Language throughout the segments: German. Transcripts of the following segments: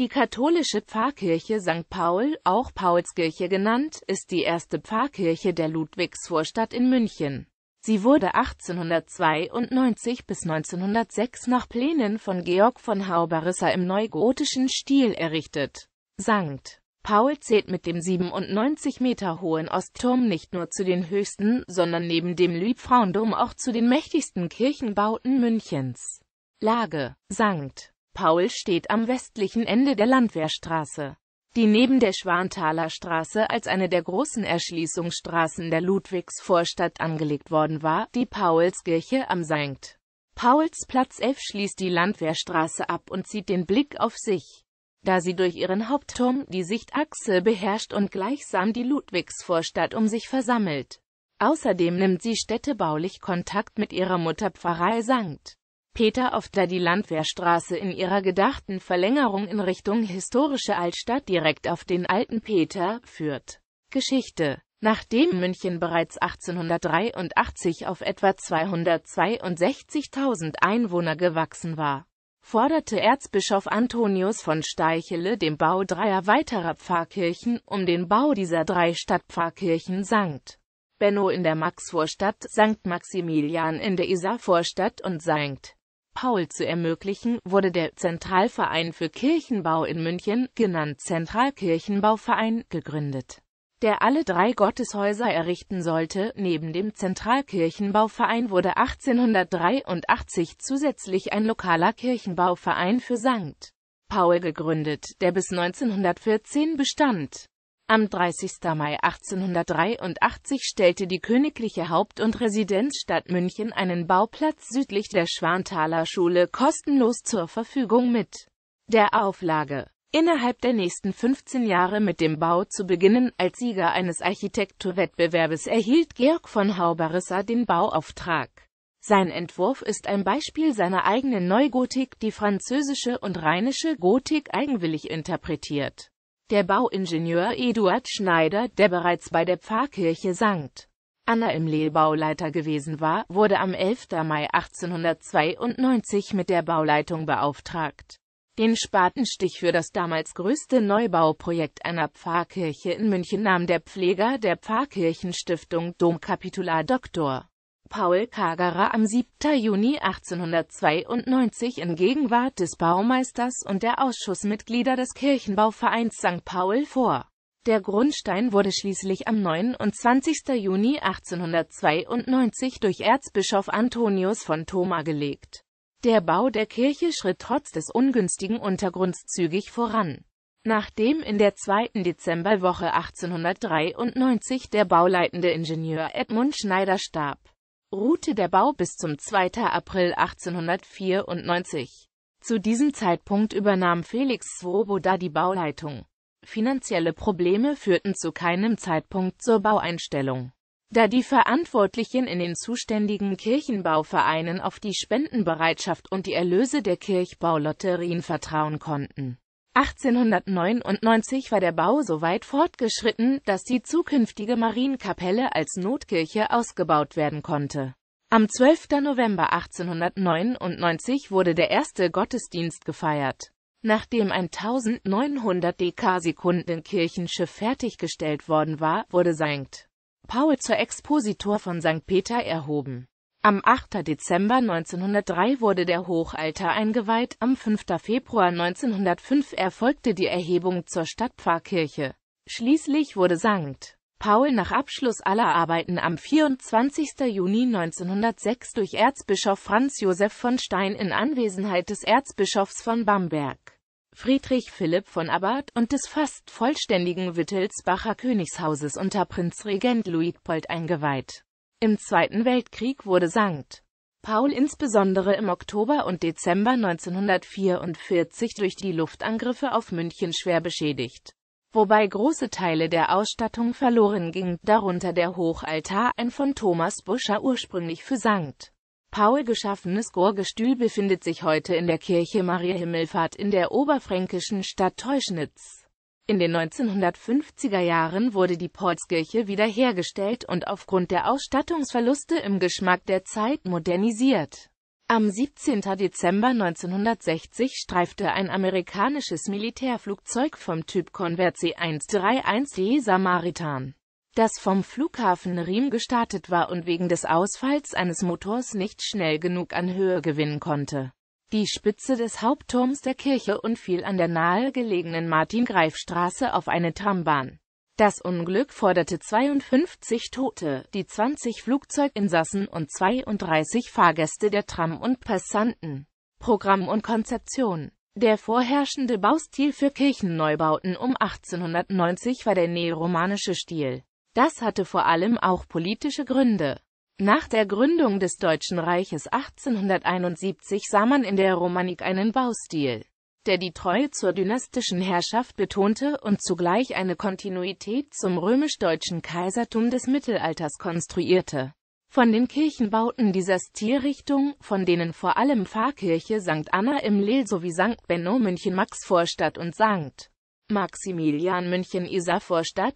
Die katholische Pfarrkirche St. Paul, auch Paulskirche genannt, ist die erste Pfarrkirche der Ludwigsvorstadt in München. Sie wurde 1892 bis 1906 nach Plänen von Georg von Hauberrisser im neugotischen Stil errichtet. St. Paul zählt mit dem 97 Meter hohen Ostturm nicht nur zu den höchsten, sondern neben dem Liebfrauendom auch zu den mächtigsten Kirchenbauten Münchens. Lage St. Paul steht am westlichen Ende der Landwehrstraße, die neben der Schwanthaler Straße als eine der großen Erschließungsstraßen der Ludwigsvorstadt angelegt worden war, die Paulskirche am St. Pauls Platz 11 schließt die Landwehrstraße ab und zieht den Blick auf sich, da sie durch ihren Hauptturm die Sichtachse beherrscht und gleichsam die Ludwigsvorstadt um sich versammelt. Außerdem nimmt sie städtebaulich Kontakt mit ihrer Mutterpfarrei St. Peter auf der die Landwehrstraße in ihrer gedachten Verlängerung in Richtung historische Altstadt direkt auf den alten Peter führt. Geschichte Nachdem München bereits 1883 auf etwa 262.000 Einwohner gewachsen war, forderte Erzbischof Antonius von Steichele den Bau dreier weiterer Pfarrkirchen, um den Bau dieser drei Stadtpfarrkirchen St. Benno in der Maxvorstadt, St. Maximilian in der Isarvorstadt und St. Paul zu ermöglichen, wurde der Zentralverein für Kirchenbau in München, genannt Zentralkirchenbauverein, gegründet, der alle drei Gotteshäuser errichten sollte. Neben dem Zentralkirchenbauverein wurde 1883 zusätzlich ein lokaler Kirchenbauverein für St. Paul gegründet, der bis 1914 bestand am 30. Mai 1883 stellte die königliche Haupt- und Residenzstadt München einen Bauplatz südlich der Schwanthaler Schule kostenlos zur Verfügung mit der Auflage, innerhalb der nächsten 15 Jahre mit dem Bau zu beginnen. Als Sieger eines Architekturwettbewerbes erhielt Georg von Hauberrisser den Bauauftrag. Sein Entwurf ist ein Beispiel seiner eigenen Neugotik, die französische und rheinische Gotik eigenwillig interpretiert. Der Bauingenieur Eduard Schneider, der bereits bei der Pfarrkirche St. Anna im Lehlbauleiter gewesen war, wurde am 11. Mai 1892 mit der Bauleitung beauftragt, den Spatenstich für das damals größte Neubauprojekt einer Pfarrkirche in München nahm der Pfleger der Pfarrkirchenstiftung Domkapitular Dr. Paul Kagerer am 7. Juni 1892 in Gegenwart des Baumeisters und der Ausschussmitglieder des Kirchenbauvereins St. Paul vor. Der Grundstein wurde schließlich am 29. Juni 1892 durch Erzbischof Antonius von Thoma gelegt. Der Bau der Kirche schritt trotz des ungünstigen Untergrunds zügig voran. Nachdem in der zweiten Dezemberwoche 1893 der bauleitende Ingenieur Edmund Schneider starb, ruhte der Bau bis zum 2. April 1894. Zu diesem Zeitpunkt übernahm Felix Svoboda die Bauleitung. Finanzielle Probleme führten zu keinem Zeitpunkt zur Baueinstellung. Da die Verantwortlichen in den zuständigen Kirchenbauvereinen auf die Spendenbereitschaft und die Erlöse der Kirchbaulotterien vertrauen konnten 1899 war der Bau so weit fortgeschritten, dass die zukünftige Marienkapelle als Notkirche ausgebaut werden konnte. Am 12. November 1899 wurde der erste Gottesdienst gefeiert. Nachdem ein 1900 Dekasekunden Kirchenschiff fertiggestellt worden war, wurde St. Paul zur Expositor von St. Peter erhoben. Am 8. Dezember 1903 wurde der Hochaltar eingeweiht, am 5. Februar 1905 erfolgte die Erhebung zur Stadtpfarrkirche. Schließlich wurde St. Paul nach Abschluss aller Arbeiten am 24. Juni 1906 durch Erzbischof Franz Josef von Stein in Anwesenheit des Erzbischofs von Bamberg, Friedrich Philipp von Abbad und des fast vollständigen Wittelsbacher Königshauses unter Prinzregent Luitpold eingeweiht im Zweiten Weltkrieg wurde St. Paul insbesondere im Oktober und Dezember 1944 durch die Luftangriffe auf München schwer beschädigt, wobei große Teile der Ausstattung verloren gingen, darunter der Hochaltar, ein von Thomas Buscher ursprünglich für St. Paul geschaffenes Gorgestühl befindet sich heute in der Kirche Maria Himmelfahrt in der oberfränkischen Stadt Teuschnitz. In den 1950er Jahren wurde die Paulskirche wiederhergestellt und aufgrund der Ausstattungsverluste im Geschmack der Zeit modernisiert. Am 17. Dezember 1960 streifte ein amerikanisches Militärflugzeug vom Typ Convert C-131D Samaritan, das vom Flughafen Riem gestartet war und wegen des Ausfalls eines Motors nicht schnell genug an Höhe gewinnen konnte die Spitze des Hauptturms der Kirche und fiel an der nahegelegenen Martin-Greif-Straße auf eine Trambahn. Das Unglück forderte 52 Tote, die 20 Flugzeuginsassen und 32 Fahrgäste der Tram und Passanten. Programm und Konzeption Der vorherrschende Baustil für Kirchenneubauten um 1890 war der neoromanische Stil. Das hatte vor allem auch politische Gründe. Nach der Gründung des Deutschen Reiches 1871 sah man in der Romanik einen Baustil, der die Treue zur dynastischen Herrschaft betonte und zugleich eine Kontinuität zum römisch-deutschen Kaisertum des Mittelalters konstruierte. Von den Kirchenbauten dieser Stilrichtung, von denen vor allem Pfarrkirche St. Anna im Lehl sowie St. Benno München Max Vorstadt und St. Maximilian München Isar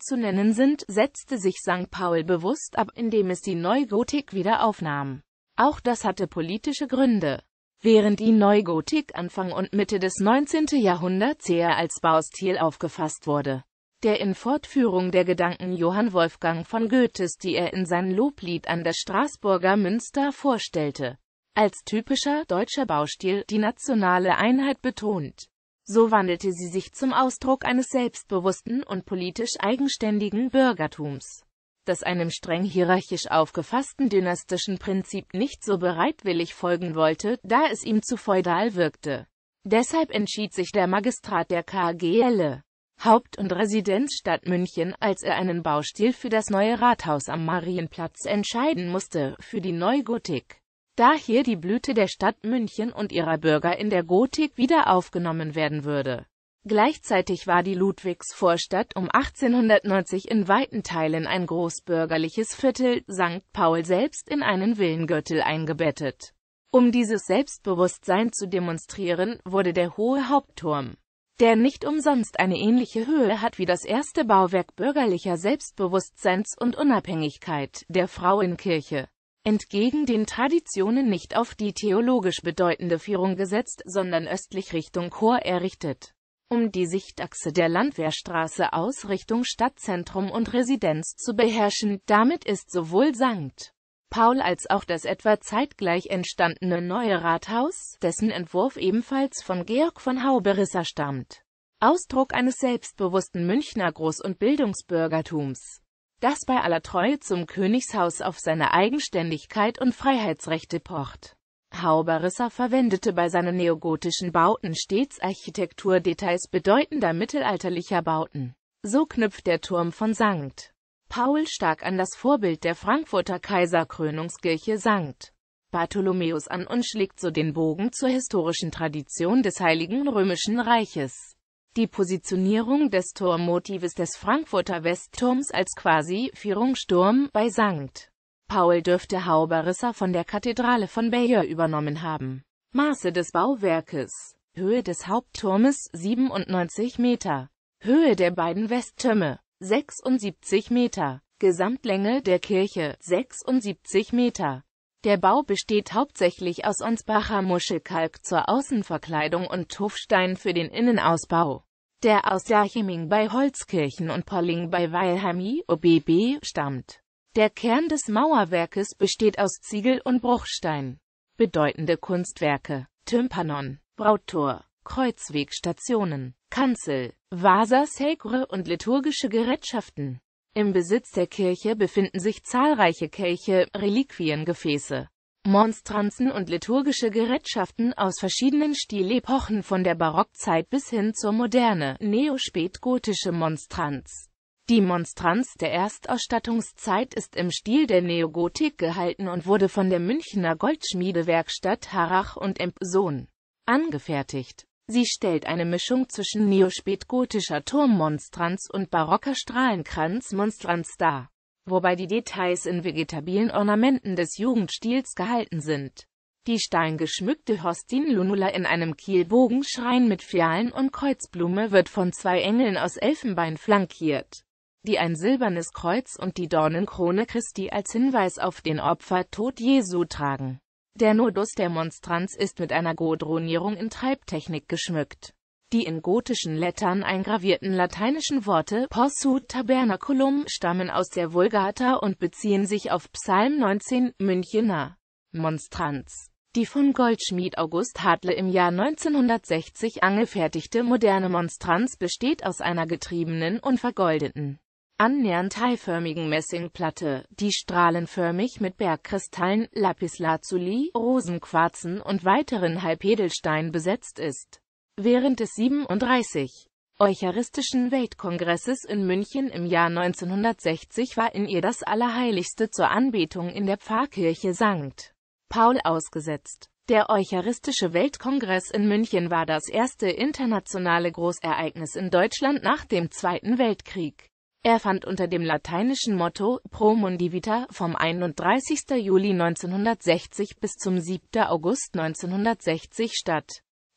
zu nennen sind, setzte sich St. Paul bewusst ab, indem es die Neugotik wieder aufnahm. Auch das hatte politische Gründe. Während die Neugotik Anfang und Mitte des 19. Jahrhunderts eher als Baustil aufgefasst wurde, der in Fortführung der Gedanken Johann Wolfgang von Goethes, die er in sein Loblied an das Straßburger Münster vorstellte, als typischer deutscher Baustil die nationale Einheit betont. So wandelte sie sich zum Ausdruck eines selbstbewussten und politisch eigenständigen Bürgertums, das einem streng hierarchisch aufgefassten dynastischen Prinzip nicht so bereitwillig folgen wollte, da es ihm zu feudal wirkte. Deshalb entschied sich der Magistrat der KGL Haupt- und Residenzstadt München, als er einen Baustil für das neue Rathaus am Marienplatz entscheiden musste, für die Neugotik da hier die Blüte der Stadt München und ihrer Bürger in der Gotik wieder aufgenommen werden würde. Gleichzeitig war die Ludwigsvorstadt um 1890 in weiten Teilen ein großbürgerliches Viertel, St. Paul selbst in einen Villengürtel eingebettet. Um dieses Selbstbewusstsein zu demonstrieren, wurde der hohe Hauptturm, der nicht umsonst eine ähnliche Höhe hat wie das erste Bauwerk bürgerlicher Selbstbewusstseins und Unabhängigkeit, der Frauenkirche, entgegen den Traditionen nicht auf die theologisch bedeutende Führung gesetzt, sondern östlich Richtung Chor errichtet, um die Sichtachse der Landwehrstraße aus Richtung Stadtzentrum und Residenz zu beherrschen. Damit ist sowohl St. Paul als auch das etwa zeitgleich entstandene neue Rathaus, dessen Entwurf ebenfalls von Georg von Hauberisser stammt, Ausdruck eines selbstbewussten Münchner Groß- und Bildungsbürgertums das bei aller Treue zum Königshaus auf seine Eigenständigkeit und Freiheitsrechte pocht. Hauberisser verwendete bei seinen neogotischen Bauten stets Architekturdetails bedeutender mittelalterlicher Bauten. So knüpft der Turm von St. Paul stark an das Vorbild der Frankfurter Kaiserkrönungskirche St. Bartholomäus an und schlägt so den Bogen zur historischen Tradition des Heiligen Römischen Reiches. Die Positionierung des Turmmotives des Frankfurter Westturms als quasi führungssturm bei St. Paul dürfte Hauberisser von der Kathedrale von Bayeux übernommen haben. Maße des Bauwerkes Höhe des Hauptturmes 97 Meter. Höhe der beiden Westtürme 76 Meter. Gesamtlänge der Kirche 76 Meter. Der Bau besteht hauptsächlich aus Unsbacher Muschelkalk zur Außenverkleidung und Tuffstein für den Innenausbau. Der aus Jachiming bei Holzkirchen und Polling bei Weilhami, OBB, stammt. Der Kern des Mauerwerkes besteht aus Ziegel und Bruchstein. Bedeutende Kunstwerke Tympanon, Brauttor, Kreuzwegstationen, Kanzel, Vasa, Vasasäkre und liturgische Gerätschaften. Im Besitz der Kirche befinden sich zahlreiche Kelche, Reliquiengefäße, Monstranzen und liturgische Gerätschaften aus verschiedenen Stilepochen von der Barockzeit bis hin zur Moderne, neospätgotische Monstranz. Die Monstranz der Erstausstattungszeit ist im Stil der Neogotik gehalten und wurde von der Münchner Goldschmiedewerkstatt Harrach und Emp. Sohn angefertigt. Sie stellt eine Mischung zwischen neospätgotischer Turmmonstranz und barocker Strahlenkranzmonstranz dar, wobei die Details in vegetabilen Ornamenten des Jugendstils gehalten sind. Die steingeschmückte Hostin Lunula in einem Kielbogenschrein mit Fialen und Kreuzblume wird von zwei Engeln aus Elfenbein flankiert, die ein silbernes Kreuz und die Dornenkrone Christi als Hinweis auf den Opfertod Jesu tragen. Der Nodus der Monstranz ist mit einer Godronierung in Treibtechnik geschmückt. Die in gotischen Lettern eingravierten lateinischen Worte Possut Tabernaculum stammen aus der Vulgata und beziehen sich auf Psalm 19, Münchener Monstranz. Die von Goldschmied August Hartle im Jahr 1960 angefertigte moderne Monstranz besteht aus einer getriebenen und vergoldeten annähernd eiförmigen Messingplatte, die strahlenförmig mit Bergkristallen, Lapislazuli, Rosenquarzen und weiteren Halbedelsteinen besetzt ist. Während des 37. Eucharistischen Weltkongresses in München im Jahr 1960 war in ihr das Allerheiligste zur Anbetung in der Pfarrkirche St. Paul ausgesetzt. Der Eucharistische Weltkongress in München war das erste internationale Großereignis in Deutschland nach dem Zweiten Weltkrieg. Er fand unter dem lateinischen Motto Pro Mundi Vita vom 31. Juli 1960 bis zum 7. August 1960 statt.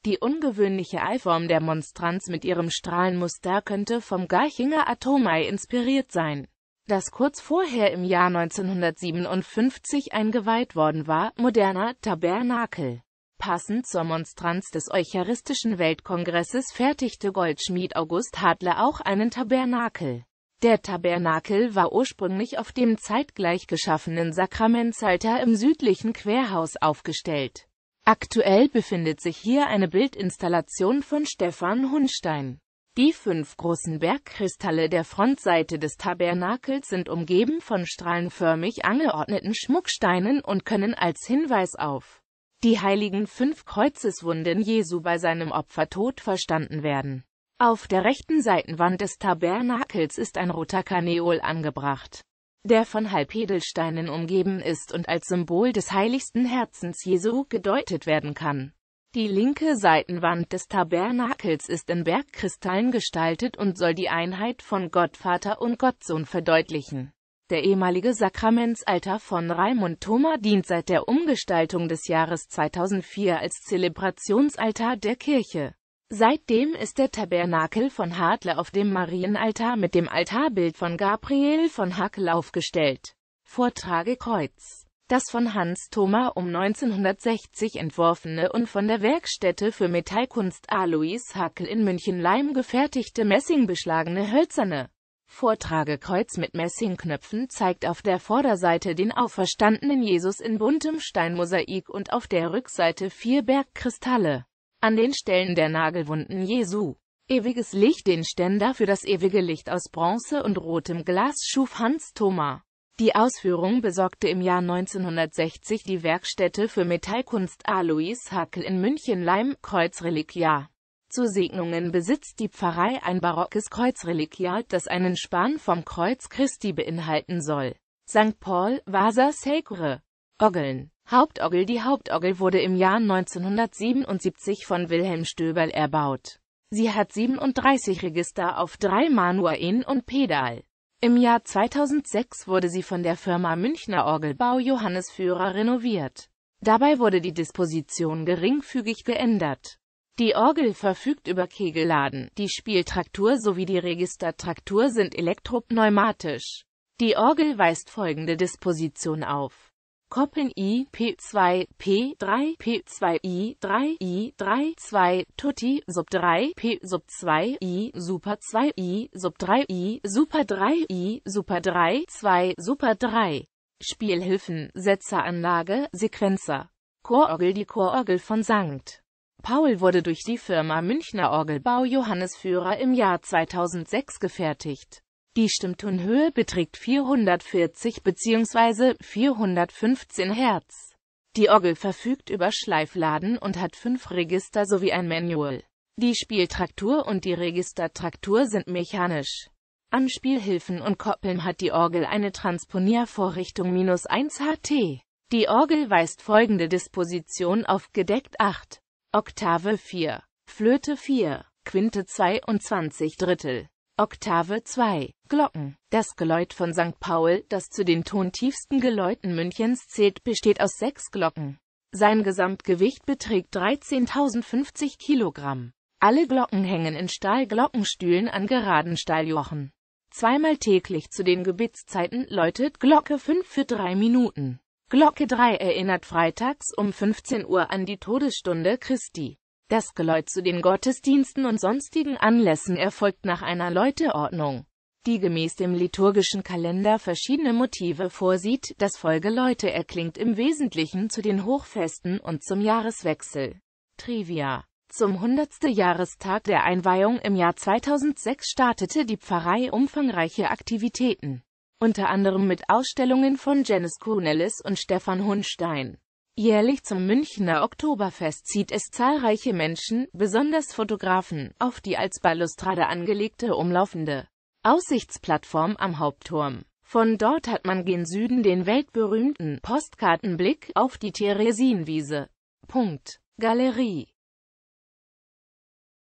Die ungewöhnliche Eiform der Monstranz mit ihrem Strahlenmuster könnte vom Garchinger Atomei inspiriert sein, das kurz vorher im Jahr 1957 eingeweiht worden war, moderner Tabernakel. Passend zur Monstranz des Eucharistischen Weltkongresses fertigte Goldschmied August Hadler auch einen Tabernakel. Der Tabernakel war ursprünglich auf dem zeitgleich geschaffenen Sakramentsalter im südlichen Querhaus aufgestellt. Aktuell befindet sich hier eine Bildinstallation von Stefan Hunstein. Die fünf großen Bergkristalle der Frontseite des Tabernakels sind umgeben von strahlenförmig angeordneten Schmucksteinen und können als Hinweis auf die heiligen fünf Kreuzeswunden Jesu bei seinem Opfertod verstanden werden. Auf der rechten Seitenwand des Tabernakels ist ein roter Kaneol angebracht, der von Halbedelsteinen umgeben ist und als Symbol des heiligsten Herzens Jesu gedeutet werden kann. Die linke Seitenwand des Tabernakels ist in Bergkristallen gestaltet und soll die Einheit von Gottvater und Gottsohn verdeutlichen. Der ehemalige Sakramentsaltar von Raimund Thoma dient seit der Umgestaltung des Jahres 2004 als Zelebrationsaltar der Kirche. Seitdem ist der Tabernakel von Hartle auf dem Marienaltar mit dem Altarbild von Gabriel von Hackel aufgestellt. Vortragekreuz das von Hans Thoma um 1960 entworfene und von der Werkstätte für Metallkunst Alois Hackel in München-Leim gefertigte messingbeschlagene hölzerne Vortragekreuz mit Messingknöpfen zeigt auf der Vorderseite den auferstandenen Jesus in buntem Steinmosaik und auf der Rückseite vier Bergkristalle an den Stellen der Nagelwunden Jesu. Ewiges Licht Den Ständer für das ewige Licht aus Bronze und rotem Glas schuf Hans Thoma. Die Ausführung besorgte im Jahr 1960 die Werkstätte für Metallkunst Alois Hackel in München-Leim, Kreuzreliquiar. Zu Segnungen besitzt die Pfarrei ein barockes Kreuzreliquiar, das einen Span vom Kreuz Christi beinhalten soll. St. Paul, Vasa Sacre. Orgeln Hauptorgel Die Hauptorgel wurde im Jahr 1977 von Wilhelm Stöberl erbaut. Sie hat 37 Register auf drei Manualen und Pedal. Im Jahr 2006 wurde sie von der Firma Münchner Orgelbau Johannes Führer renoviert. Dabei wurde die Disposition geringfügig geändert. Die Orgel verfügt über Kegelladen, die Spieltraktur sowie die Registertraktur sind elektropneumatisch. Die Orgel weist folgende Disposition auf Koppeln I, P2, P3, P2, I, 3, I, 3, 2, Tutti, Sub 3, P, Sub 2, I, Super 2, I, Sub 3, I, Super 3, I, Super 3, 2, Super 3. Spielhilfen, Setzeranlage, Sequenzer. Chororgel Die Chororgel von St. Paul wurde durch die Firma Münchner Orgelbau Johannes Führer im Jahr 2006 gefertigt. Die Stimmtonhöhe beträgt 440 bzw. 415 Hertz. Die Orgel verfügt über Schleifladen und hat fünf Register sowie ein Manual. Die Spieltraktur und die Registertraktur sind mechanisch. An Spielhilfen und Koppeln hat die Orgel eine Transponiervorrichtung minus 1 HT. Die Orgel weist folgende Disposition auf gedeckt 8, Oktave 4, Flöte 4, Quinte 22 Drittel. Oktave 2. Glocken. Das Geläut von St. Paul, das zu den tontiefsten Geläuten Münchens zählt, besteht aus sechs Glocken. Sein Gesamtgewicht beträgt 13.050 Kilogramm. Alle Glocken hängen in Stahlglockenstühlen an geraden Stahljochen. Zweimal täglich zu den Gebetszeiten läutet Glocke 5 für drei Minuten. Glocke 3 erinnert freitags um 15 Uhr an die Todesstunde Christi. Das Geläut zu den Gottesdiensten und sonstigen Anlässen erfolgt nach einer Läuteordnung, die gemäß dem liturgischen Kalender verschiedene Motive vorsieht. Das Vollgeläute erklingt im Wesentlichen zu den Hochfesten und zum Jahreswechsel. Trivia zum 100. Jahrestag der Einweihung im Jahr 2006 startete die Pfarrei umfangreiche Aktivitäten, unter anderem mit Ausstellungen von Janice Kunelis und Stefan Hunstein. Jährlich zum Münchner Oktoberfest zieht es zahlreiche Menschen, besonders Fotografen, auf die als Balustrade angelegte umlaufende Aussichtsplattform am Hauptturm. Von dort hat man gen Süden den weltberühmten Postkartenblick auf die Theresienwiese. Punkt. Galerie